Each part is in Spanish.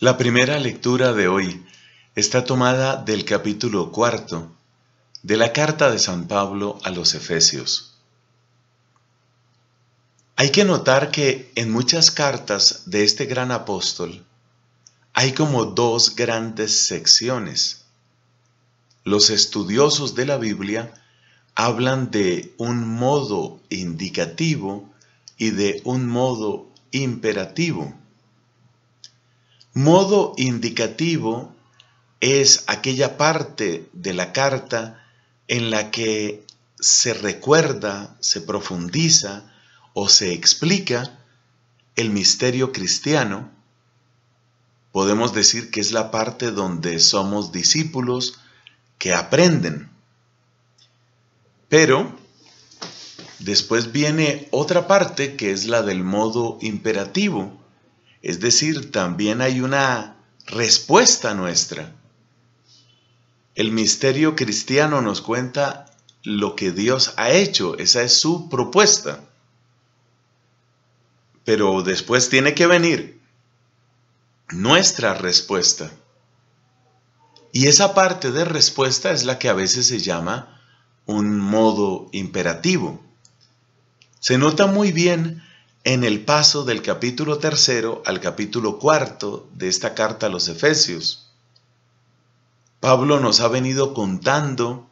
La primera lectura de hoy está tomada del capítulo cuarto de la carta de San Pablo a los Efesios. Hay que notar que en muchas cartas de este gran apóstol hay como dos grandes secciones. Los estudiosos de la Biblia hablan de un modo indicativo y de un modo imperativo. Modo indicativo es aquella parte de la carta en la que se recuerda, se profundiza o se explica el misterio cristiano. Podemos decir que es la parte donde somos discípulos que aprenden. Pero después viene otra parte que es la del modo imperativo es decir, también hay una respuesta nuestra. El misterio cristiano nos cuenta lo que Dios ha hecho, esa es su propuesta. Pero después tiene que venir nuestra respuesta. Y esa parte de respuesta es la que a veces se llama un modo imperativo. Se nota muy bien en el paso del capítulo tercero al capítulo cuarto de esta carta a los Efesios. Pablo nos ha venido contando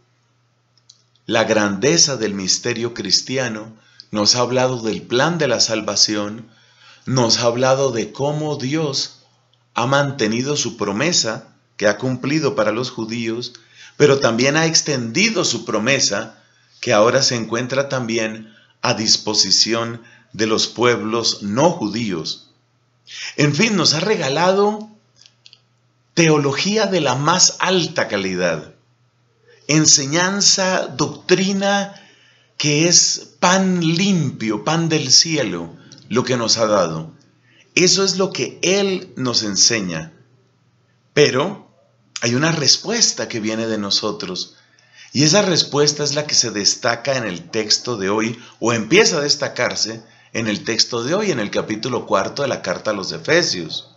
la grandeza del misterio cristiano, nos ha hablado del plan de la salvación, nos ha hablado de cómo Dios ha mantenido su promesa que ha cumplido para los judíos, pero también ha extendido su promesa que ahora se encuentra también a disposición de de los pueblos no judíos. En fin, nos ha regalado teología de la más alta calidad, enseñanza, doctrina que es pan limpio, pan del cielo, lo que nos ha dado. Eso es lo que Él nos enseña. Pero hay una respuesta que viene de nosotros. Y esa respuesta es la que se destaca en el texto de hoy, o empieza a destacarse en el texto de hoy, en el capítulo cuarto de la carta a los Efesios.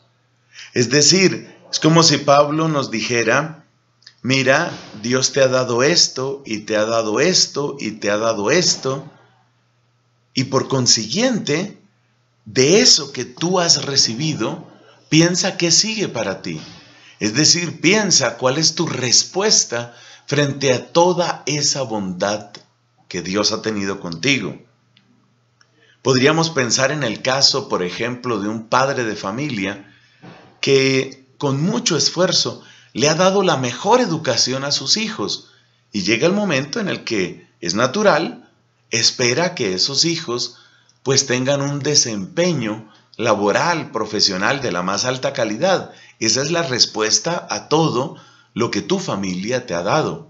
Es decir, es como si Pablo nos dijera, mira, Dios te ha dado esto y te ha dado esto y te ha dado esto, y por consiguiente, de eso que tú has recibido, piensa qué sigue para ti. Es decir, piensa cuál es tu respuesta frente a toda esa bondad que Dios ha tenido contigo. Podríamos pensar en el caso, por ejemplo, de un padre de familia que con mucho esfuerzo le ha dado la mejor educación a sus hijos y llega el momento en el que es natural, espera que esos hijos pues tengan un desempeño laboral, profesional de la más alta calidad. Esa es la respuesta a todo lo que tu familia te ha dado.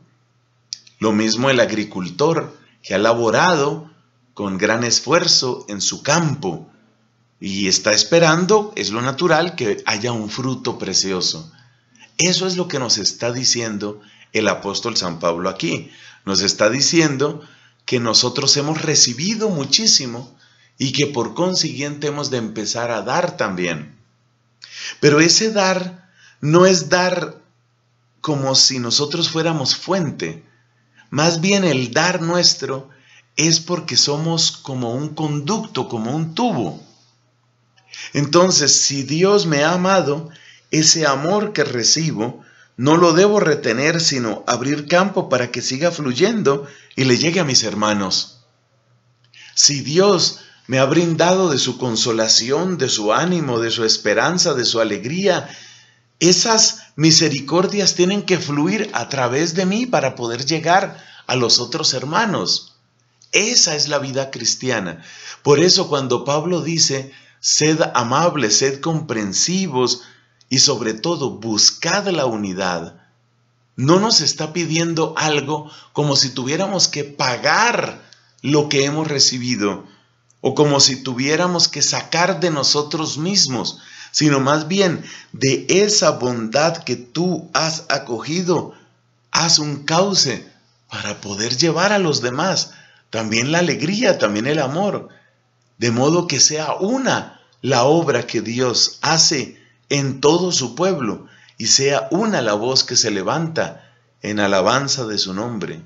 Lo mismo el agricultor que ha laborado con gran esfuerzo en su campo y está esperando, es lo natural, que haya un fruto precioso. Eso es lo que nos está diciendo el apóstol San Pablo aquí. Nos está diciendo que nosotros hemos recibido muchísimo y que por consiguiente hemos de empezar a dar también. Pero ese dar no es dar como si nosotros fuéramos fuente. Más bien el dar nuestro es porque somos como un conducto, como un tubo. Entonces, si Dios me ha amado, ese amor que recibo no lo debo retener, sino abrir campo para que siga fluyendo y le llegue a mis hermanos. Si Dios me ha brindado de su consolación, de su ánimo, de su esperanza, de su alegría, esas misericordias tienen que fluir a través de mí para poder llegar a los otros hermanos. Esa es la vida cristiana. Por eso cuando Pablo dice, sed amables, sed comprensivos y sobre todo buscad la unidad, no nos está pidiendo algo como si tuviéramos que pagar lo que hemos recibido o como si tuviéramos que sacar de nosotros mismos, sino más bien de esa bondad que tú has acogido, haz un cauce para poder llevar a los demás también la alegría, también el amor, de modo que sea una la obra que Dios hace en todo su pueblo y sea una la voz que se levanta en alabanza de su nombre.